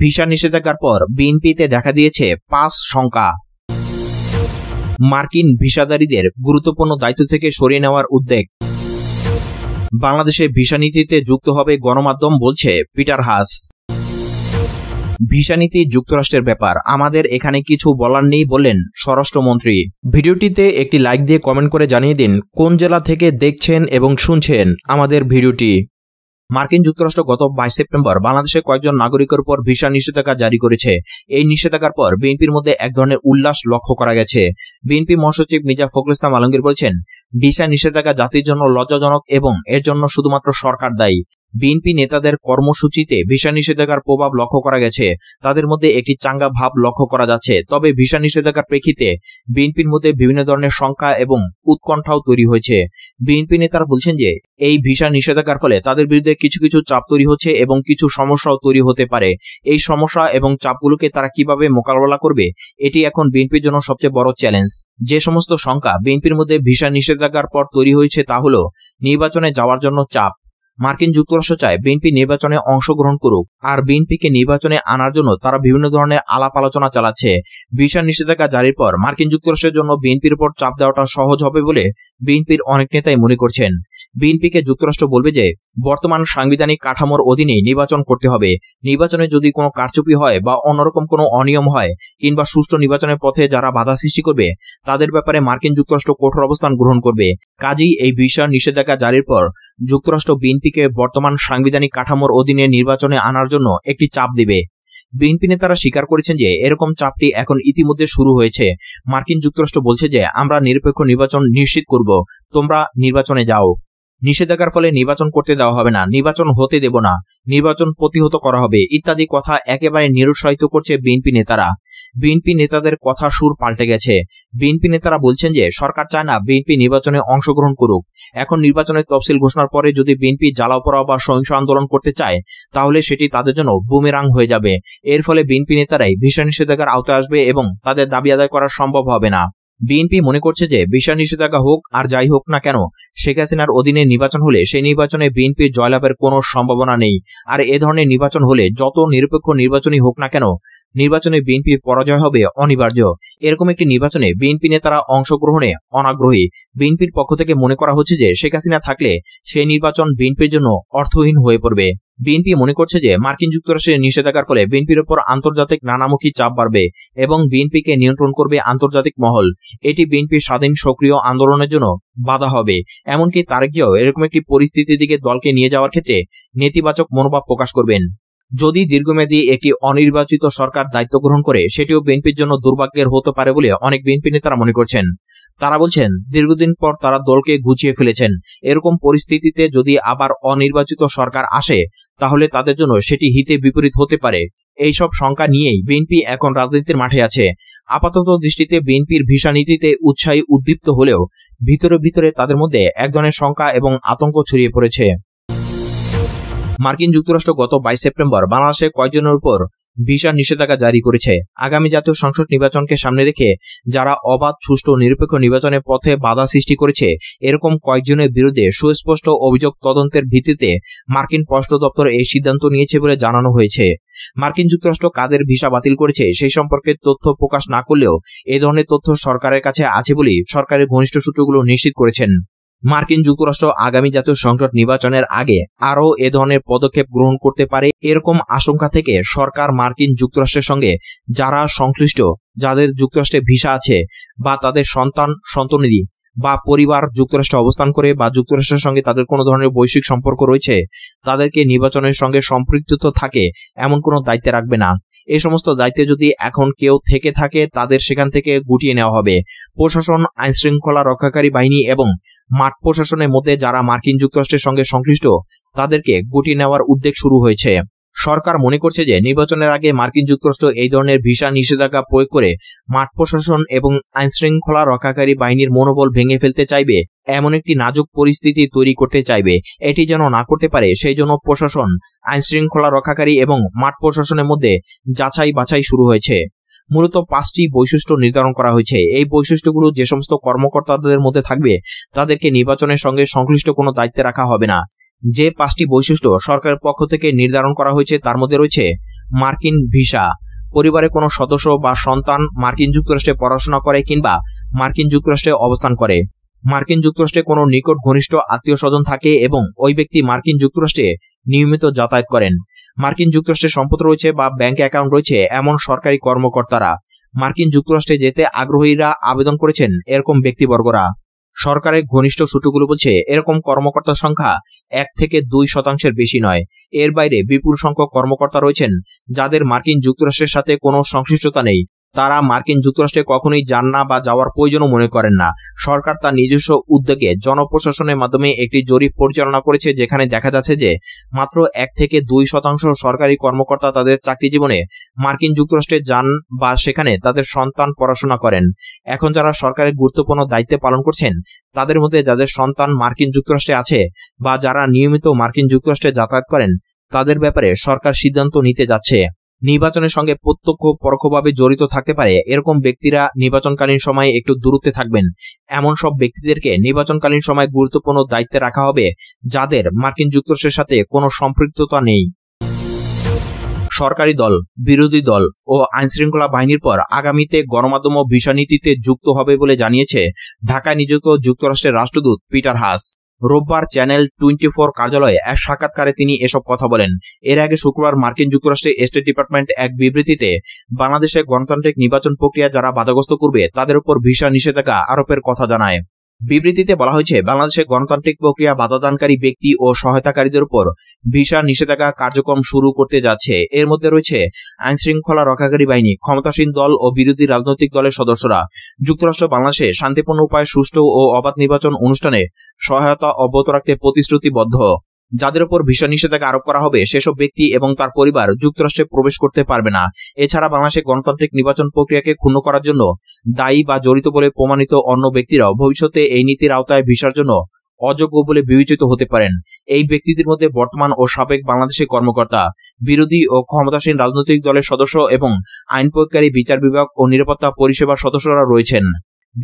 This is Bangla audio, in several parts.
ভিসা নিষেধাজ্ঞার পর বিএনপিতে দেখা দিয়েছে পাঁচ শঙ্কা মার্কিন ভিসাদারীদের গুরুত্বপূর্ণ দায়িত্ব থেকে সরিয়ে নেওয়ার উদ্যোগ বাংলাদেশে ভিসা নীতিতে যুক্ত হবে গণমাধ্যম বলছে পিটার হাস ভিসা নীতি যুক্তরাষ্ট্রের ব্যাপার আমাদের এখানে কিছু বলার নেই বললেন স্বরাষ্ট্রমন্ত্রী ভিডিওটিতে একটি লাইক দিয়ে কমেন্ট করে জানিয়ে দিন কোন জেলা থেকে দেখছেন এবং শুনছেন আমাদের ভিডিওটি মার্কিন যুক্তরাষ্ট্র গত বাইশ সেপ্টেম্বর বাংলাদেশের কয়েকজন নাগরিকের উপর ভিসা নিষেধাজ্ঞা জারি করেছে এই নিষেধাজ্ঞার পর বিএনপির মধ্যে এক ধরনের উল্লাস লক্ষ্য করা গেছে বিএনপি মহাসচিব মির্জা ফখরুল ইসলাম আলমগীর বলছেন ভিসা নিষেধাজ্ঞা জাতির জন্য লজ্জাজনক এবং এর জন্য শুধুমাত্র সরকার দায়ী বিএনপি নেতাদের কর্মসূচিতে ভিসা নিষেধাজ্ঞার প্রভাব লক্ষ্য করা গেছে তাদের মধ্যে একটি চাঙ্গা ভাব লক্ষ্য করা যাচ্ছে তবে ভিসা নিষেধাজ্ঞার প্রেক্ষিতে বিএনপির মধ্যে বিভিন্ন ধরনের সংখ্যা এবং উৎকণ্ঠাও তৈরি হয়েছে বিএনপি নেতারা বলছেন যে এই ভিসা নিষেধাজ্ঞার ফলে তাদের বিরুদ্ধে কিছু কিছু চাপ তৈরি হচ্ছে এবং কিছু সমস্যাও তৈরি হতে পারে এই সমস্যা এবং চাপগুলোকে তারা কিভাবে মোকাবেলা করবে এটি এখন বিএনপির জন্য সবচেয়ে বড় চ্যালেঞ্জ যে সমস্ত সংখ্যা বিএনপির মধ্যে ভিসা নিষেধাজ্ঞার পর তৈরি হয়েছে তা হল নির্বাচনে যাওয়ার জন্য চাপ মার্কিন যুক্তরাষ্ট্র চায় বিএনপি নির্বাচনে অংশগ্রহণ করুক আর বিএনপিকে নির্বাচনে আনার জন্য তারা বিভিন্ন ধরনের আলাপ আলোচনা চালাচ্ছে ভিসা নিষেধাজ্ঞা জারির পর মার্কিন যুক্তরাষ্ট্রের জন্য বিএনপির উপর চাপ দেওয়াটা সহজ হবে বলে বিএনপির অনেক নেতাই মনে করছেন বিএনপিকে যুক্তরাষ্ট্র বলবে যে বর্তমান সাংবিধানিক কাঠামোর অধীনে নির্বাচন করতে হবে নির্বাচনে যদি কোনো কারচুপি হয় বা অন্যরকম কোনো অনিয়ম হয় কিংবা সুষ্ঠু নির্বাচনের পথে যারা বাধা সৃষ্টি করবে তাদের ব্যাপারে মার্কিন যুক্তরাষ্ট্র কঠোর অবস্থান গ্রহণ করবে কাজেই এই বিষয় নিষেধাজ্ঞা জারির পর যুক্তরাষ্ট্র বিএনপিকে বর্তমান সাংবিধানিক কাঠামোর অধীনে নির্বাচনে আনার জন্য একটি চাপ দিবে বিএনপি নেতারা স্বীকার করেছেন যে এরকম চাপটি এখন ইতিমধ্যে শুরু হয়েছে মার্কিন যুক্তরাষ্ট্র বলছে যে আমরা নিরপেক্ষ নির্বাচন নিশ্চিত করব তোমরা নির্বাচনে যাও নিষেধাজ্ঞার ফলে নির্বাচন করতে দেওয়া হবে না নির্বাচন হতে দেব না নির্বাচন প্রতিহত করা হবে ইত্যাদি কথা একেবারে নিরুৎসাহিত করছে বিএনপি নেতারা বিএনপি নেতাদের কথা সুর পাল্টে গেছে বিএনপি নেতারা বলছেন যে সরকার চায় না বিএনপি নির্বাচনে অংশগ্রহণ করুক এখন নির্বাচনের তফসিল ঘোষণার পরে যদি বিএনপি জ্বালাপোড়া বা সহিংস আন্দোলন করতে চায় তাহলে সেটি তাদের জন্য বুমেরাং হয়ে যাবে এর ফলে বিএনপি নেতারাই ভিসা নিষেধাজ্ঞার আওতায় আসবে এবং তাদের দাবি আদায় করা সম্ভব হবে না বিএনপি মনে করছে যে বিষয় নিষেধাজ্ঞা হোক আর যাই হোক না কেন শেখ হাসিনার অধীনে নির্বাচন হলে সেই নির্বাচনে বিএনপির জয়লাভের কোনো সম্ভাবনা নেই আর এ ধরনের নির্বাচন হলে যত নিরপেক্ষ নির্বাচনই হোক না কেন নির্বাচনে বিএনপির পরাজয় হবে অনিবার্য এরকম একটি নির্বাচনে বিএনপি নেতারা অংশগ্রহণে অনাগ্রহী বিএনপির পক্ষ থেকে মনে করা হচ্ছে যে শেখ হাসিনা থাকলে সেই নির্বাচন বিএনপির জন্য অর্থহীন হয়ে পড়বে বিএনপি মনে করছে যে মার্কিন যুক্তরাষ্ট্রের নিষেধাজ্ঞার ফলে বিএনপির ওপর আন্তর্জাতিক নানামুখী চাপ বাড়বে এবং বিএনপিকে নিয়ন্ত্রণ করবে আন্তর্জাতিক মহল এটি বিএনপির স্বাধীন সক্রিয় আন্দোলনের জন্য বাধা হবে এমনকি তারেকজিও এরকম একটি পরিস্থিতির দিকে দলকে নিয়ে যাওয়ার ক্ষেত্রে নেতিবাচক মনোভাব প্রকাশ করবেন যদি দীর্ঘমেয়াদী একটি অনির্বাচিত সরকার দায়িত্ব গ্রহণ করে সেটিও বিএনপির জন্য দুর্ভাগ্যের হতে পারে বলে অনেক বিএনপি নেতারা মনে করছেন তারা বলছেন দীর্ঘদিন পর তারা দলকে গুছিয়ে ফেলেছেন এরকম পরিস্থিতিতে যদি আবার অনির্বাচিত সরকার আসে তাহলে তাদের জন্য সেটি হিতে বিপরীত হতে পারে এইসব শঙ্কা নিয়েই বিএনপি এখন রাজনীতির মাঠে আছে আপাতত দৃষ্টিতে বিএনপির ভিসা নীতিতে উৎসাহী উদ্দীপ্ত হলেও ভিতরে ভিতরে তাদের মধ্যে এক ধরনের শঙ্কা এবং আতঙ্ক ছড়িয়ে পড়েছে মার্কিন যুক্তরাষ্ট্র গত বাইশ সেপ্টেম্বর বাংলাদেশে কয়েকজনের উপর ভিসা নিষেধাজ্ঞা জারি করেছে আগামী জাতীয় সংসদ নির্বাচনকে সামনে রেখে যারা অবাধ সুষ্ঠু নিরপেক্ষ নির্বাচনের পথে বাধা সৃষ্টি করেছে এরকম কয়েকজনের বিরুদ্ধে সুস্পষ্ট অভিযোগ তদন্তের ভিত্তিতে মার্কিন পররাষ্ট্র দপ্তর এই সিদ্ধান্ত নিয়েছে বলে জানানো হয়েছে মার্কিন যুক্তরাষ্ট্র কাদের ভিসা বাতিল করেছে সেই সম্পর্কে তথ্য প্রকাশ না করলেও এ ধরনের তথ্য সরকারের কাছে আছে বলেই সরকারের ঘনিষ্ঠ সূত্রগুলো নিশ্চিত করেছেন মার্কিন যুক্তরাষ্ট্র আগামী জাতীয় সংসদ নির্বাচনের আগে আরও এ ধরনের পদক্ষেপ গ্রহণ করতে পারে এরকম আশঙ্কা থেকে সরকার মার্কিন যুক্তরাষ্ট্রের সঙ্গে যারা সংশ্লিষ্ট যাদের যুক্তরাষ্ট্রে ভিসা আছে বা তাদের সন্তান সন্তনিধি বা পরিবার যুক্তরাষ্ট্রে অবস্থান করে বা যুক্তরাষ্ট্রের সঙ্গে তাদের কোনো ধরনের বৈশ্বিক সম্পর্ক রয়েছে তাদেরকে নির্বাচনের সঙ্গে সম্পৃক্ত থাকে এমন কোনো দায়িত্বে রাখবে না এ সমস্ত দায়িত্বে যদি এখন কেউ থেকে থাকে তাদের সেখান থেকে গুটিয়ে নেওয়া হবে প্রশাসন আইন শৃঙ্খলা রক্ষাকারী বাহিনী এবং মাঠ প্রশাসনের মধ্যে যারা মার্কিন যুক্তরাষ্ট্রের সঙ্গে সংশ্লিষ্ট তাদেরকে গুটিয়ে নেওয়ার উদ্যোগ শুরু হয়েছে সরকার মনে করছে যে নির্বাচনের আগে মার্কিন যুক্তরাষ্ট্র এই ধরনের ভিসা নিষেধাজ্ঞা প্রয়োগ করে মাঠ প্রশাসন এবং আইনশৃঙ্খলা রক্ষাকারী বাহিনীর মনোবল ভেঙে ফেলতে চাইবে এমন একটি নাজুক পরিস্থিতি তৈরি করতে চাইবে এটি যেন না করতে পারে সেই জন্য প্রশাসন আইনশৃঙ্খলা রক্ষাকারী এবং মাঠ প্রশাসনের মধ্যে যাচাই বাছাই শুরু হয়েছে মূলত পাঁচটি বৈশিষ্ট্য নির্ধারণ করা হয়েছে এই বৈশিষ্ট্যগুলো যে সমস্ত কর্মকর্তাদের মধ্যে থাকবে তাদেরকে নির্বাচনের সঙ্গে সংশ্লিষ্ট কোনো দায়িত্বে রাখা হবে না যে পাঁচটি বৈশিষ্ট্য সরকারের পক্ষ থেকে নির্ধারণ করা হয়েছে তার মধ্যে রয়েছে মার্কিন ভিসা পরিবারে কোনো সদস্য বা সন্তান মার্কিন যুক্তরাষ্ট্রে পড়াশোনা করে কিংবা মার্কিন যুক্তরাষ্ট্রে অবস্থান করে মার্কিন যুক্তরাষ্ট্রে কোনো নিকট ঘনিষ্ঠ আত্মীয় স্বজন থাকে এবং ওই ব্যক্তি মার্কিন যুক্তরাষ্ট্রে নিয়মিত যাতায়াত করেন মার্কিন যুক্তরাষ্ট্রে সম্পদ রয়েছে বা ব্যাংক অ্যাকাউন্ট রয়েছে এমন সরকারি কর্মকর্তারা মার্কিন যুক্তরাষ্ট্রে যেতে আগ্রহীরা আবেদন করেছেন এরকম ব্যক্তিবর্গরা সরকারের ঘনিষ্ঠ সূত্রগুলো বলছে এরকম কর্মকর্তার সংখ্যা এক থেকে দুই শতাংশের বেশি নয় এর বাইরে বিপুল সংখ্যক কর্মকর্তা রয়েছেন যাদের মার্কিন যুক্তরাষ্ট্রের সাথে কোনো সংশ্লিষ্টতা নেই তারা মার্কিন যুক্তরাষ্ট্রে কখনোই যান না বা যাওয়ার প্রয়োজনও মনে করেন না সরকার তার নিজস্ব উদ্যোগে জনপ্রশাসনের মাধ্যমে একটি জরিপ পরিচালনা করেছে যেখানে দেখা যাচ্ছে যে মাত্র এক থেকে দুই শতাংশ সরকারি কর্মকর্তা তাদের চাকরি জীবনে মার্কিন যুক্তরাষ্ট্রে যান বা সেখানে তাদের সন্তান পড়াশোনা করেন এখন যারা সরকারের গুরুত্বপূর্ণ দায়িত্বে পালন করছেন তাদের মধ্যে যাদের সন্তান মার্কিন যুক্তরাষ্ট্রে আছে বা যারা নিয়মিত মার্কিন যুক্তরাষ্ট্রে যাতায়াত করেন তাদের ব্যাপারে সরকার সিদ্ধান্ত নিতে যাচ্ছে নির্বাচনের সঙ্গে প্রত্যক্ষ পরোক্ষভাবে জড়িত থাকতে পারে এরকম ব্যক্তিরা নির্বাচনকালীন সময়ে একটু দূরত্বে থাকবেন এমন সব ব্যক্তিদেরকে নির্বাচনকালীন সময়ে গুরুত্বপূর্ণ দায়িত্বে রাখা হবে যাদের মার্কিন যুক্তরাষ্ট্রের সাথে কোনো সম্পৃক্ততা নেই সরকারি দল বিরোধী দল ও আইনশৃঙ্খলা বাহিনীর পর আগামীতে গণমাধ্যম ভিসা নীতিতে যুক্ত হবে বলে জানিয়েছে ঢাকায় নিযুক্ত যুক্তরাষ্ট্রের রাষ্ট্রদূত পিটার হাস রোববার চ্যানেল টোয়েন্টি ফোর কার্যালয়ে এক সাক্ষাৎকারে তিনি এসব কথা বলেন এর আগে শুক্রবার মার্কিন যুক্তরাষ্ট্রের স্টেট ডিপার্টমেন্ট এক বিবৃতিতে বাংলাদেশে গণতান্ত্রিক নির্বাচন প্রক্রিয়া যারা বাধাগ্রস্ত করবে তাদের উপর ভিসা নিষেধাজ্ঞা আরোপের কথা জানায় বিবৃতিতে বলা হয়েছে বাংলাদেশে গণতান্ত্রিক প্রক্রিয়া বাধাদানকারী ব্যক্তি ও সহায়তাকারীদের উপর ভিসা নিষেধাজ্ঞা কার্যক্রম শুরু করতে যাচ্ছে এর মধ্যে রয়েছে আইন শৃঙ্খলা রক্ষাকারী বাহিনী ক্ষমতাসীন দল ও বিরোধী রাজনৈতিক দলের সদস্যরা যুক্তরাষ্ট্র বাংলাদেশে শান্তিপূর্ণ উপায়ে সুষ্ঠু ও অবাধ নির্বাচন অনুষ্ঠানে সহায়তা অব্যাহত রাখতে প্রতিশ্রুতিবদ্ধ যাদের উপর ভিসা নিষেধাজ্ঞা আরোপ করা হবে সেসব ব্যক্তি এবং তার পরিবার যুক্তরাষ্ট্রে প্রবেশ করতে পারবে না এছাড়া বাংলাদেশে গণতান্ত্রিক নির্বাচন প্রক্রিয়াকে ক্ষুণ্ণ করার জন্য দায়ী বা জড়িত বলে প্রমাণিত অন্য ব্যক্তিরাও ভবিষ্যতে এই নীতির আওতায় ভিসার জন্য অযোগ্য বলে বিবেচিত হতে পারেন এই ব্যক্তিদের মধ্যে বর্তমান ও সাবেক বাংলাদেশের কর্মকর্তা বিরোধী ও ক্ষমতাসীন রাজনৈতিক দলের সদস্য এবং আইন প্রয়োগকারী বিচার বিভাগ ও নিরাপত্তা পরিষেবার সদস্যরা রয়েছেন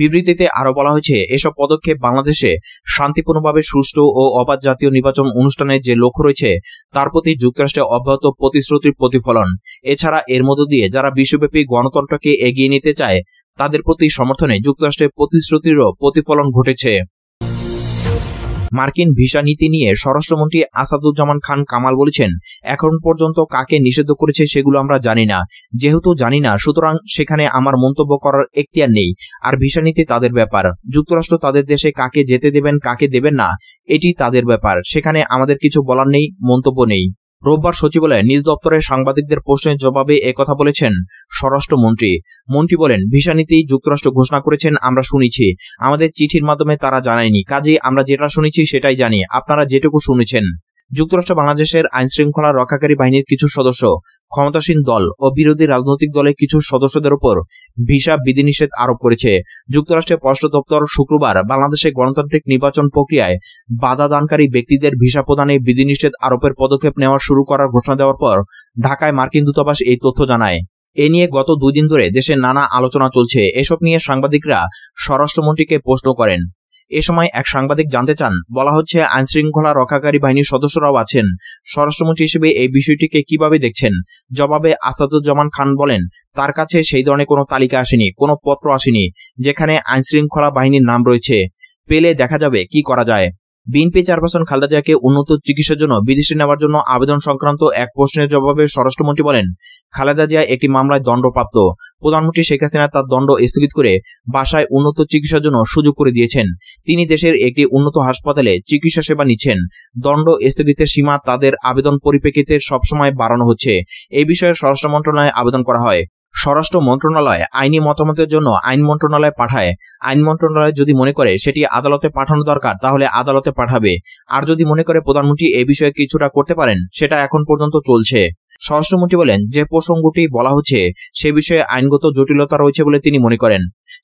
বিবৃতিতে আরও বলা হয়েছে এসব পদক্ষেপ বাংলাদেশে শান্তিপূর্ণভাবে সুষ্ঠু ও অবাধ জাতীয় নির্বাচন অনুষ্ঠানের যে লক্ষ্য রয়েছে তার প্রতি যুক্তরাষ্ট্রের অব্যাহত প্রতিশ্রুতির প্রতিফলন এছাড়া এর মধ্য দিয়ে যারা বিশ্বব্যাপী গণতন্ত্রকে এগিয়ে নিতে চায় তাদের প্রতি সমর্থনে যুক্তরাষ্ট্রের প্রতিশ্রুতিরও প্রতিফলন ঘটেছে মার্কিন ভিসা নীতি নিয়ে স্বরাষ্ট্রমন্ত্রী আসাদুজ্জামান খান কামাল বলেছেন এখন পর্যন্ত কাকে নিষেধ করেছে সেগুলো আমরা জানি না যেহেতু জানি না সুতরাং সেখানে আমার মন্তব্য করার এখতিয়ার নেই আর ভিসা নীতি তাদের ব্যাপার যুক্তরাষ্ট্র তাদের দেশে কাকে যেতে দেবেন কাকে দেবেন না এটি তাদের ব্যাপার সেখানে আমাদের কিছু বলার নেই মন্তব্য নেই রোববার সচিবালয়ে নিজ দপ্তরে সাংবাদিকদের প্রশ্নের জবাবে একথা বলেছেন স্বরাষ্ট্রমন্ত্রী মন্ত্রী বলেন ভিসা নীতি যুক্তরাষ্ট্র ঘোষণা করেছেন আমরা শুনেছি আমাদের চিঠির মাধ্যমে তারা জানায়নি কাজে আমরা যেটা শুনেছি সেটাই জানি আপনারা যেটুকু শুনেছেন যুক্তরাষ্ট্র বাংলাদেশের আইন শৃঙ্খলা রক্ষাকারী বাহিনীর কিছু সদস্য ক্ষমতাসীন দল ও বিরোধী রাজনৈতিক দলের কিছু সদস্যদের উপর ভিসা বিধিনিষেধ আরোপ করেছে যুক্তরাষ্ট্রের পররাষ্ট্র দপ্তর শুক্রবার বাংলাদেশে গণতান্ত্রিক নির্বাচন প্রক্রিয়ায় বাধা দানকারী ব্যক্তিদের ভিসা প্রদানে বিধিনিষেধ আরোপের পদক্ষেপ নেওয়া শুরু করার ঘোষণা দেওয়ার পর ঢাকায় মার্কিন দূতাবাস এই তথ্য জানায় এ নিয়ে গত দুই দিন ধরে দেশে নানা আলোচনা চলছে এসব নিয়ে সাংবাদিকরা স্বরাষ্ট্রমন্ত্রীকে প্রশ্ন করেন এ সময় এক সাংবাদিক জানতে চান বলা হচ্ছে আইনশৃঙ্খলা রক্ষাকারী বাহিনীর সদস্যরাও আছেন স্বরাষ্ট্রমন্ত্রী হিসেবে এই বিষয়টিকে কিভাবে দেখছেন জবাবে আসাদুজ্জামান খান বলেন তার কাছে সেই ধরনের কোনো তালিকা আসেনি কোনো পত্র আসেনি যেখানে আইনশৃঙ্খলা বাহিনীর নাম রয়েছে পেলে দেখা যাবে কি করা যায় বিএনপি চেয়ারপারসন খালেদা জিয়াকে উন্নত চিকিৎসার জন্য বিদেশে নেওয়ার জন্য আবেদন সংক্রান্ত এক প্রশ্নের জবাবে স্বরাষ্ট্রমন্ত্রী বলেন খালেদা জিয়া একটি মামলায় দণ্ডপ্রাপ্ত প্রধানমন্ত্রী শেখ হাসিনা তার দণ্ড স্থগিত করে বাসায় উন্নত চিকিৎসার জন্য সুযোগ করে দিয়েছেন তিনি দেশের একটি উন্নত হাসপাতালে চিকিৎসা সেবা নিচ্ছেন দণ্ড স্থগিতের সীমা তাদের আবেদন পরিপ্রেক্ষিতে সবসময় বাড়ানো হচ্ছে এই বিষয়ে স্বরাষ্ট্র মন্ত্রণালয়ে আবেদন করা হয় স্বরাষ্ট্র মন্ত্রণালয় আইনি মতামতের জন্য আইন মন্ত্রণালয় পাঠায় আইন মন্ত্রণালয় যদি মনে করে সেটি আদালতে পাঠানো দরকার তাহলে আদালতে পাঠাবে আর যদি মনে করে প্রধানমন্ত্রী এ বিষয়ে কিছুটা করতে পারেন সেটা এখন পর্যন্ত চলছে স্বরাষ্ট্রমন্ত্রী বলেন যে প্রসঙ্গটি বলা হচ্ছে সে বিষয়ে আইনগত জটিলতা রয়েছে বলে তিনি মনে করেন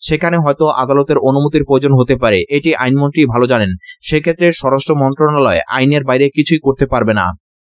সেখানে হয়তো আদালতের অনুমতির প্রয়োজন হতে পারে এটি আইনমন্ত্রী ভালো জানেন সেক্ষেত্রে স্বরাষ্ট্র মন্ত্রণালয় আইনের বাইরে কিছুই করতে পারবে না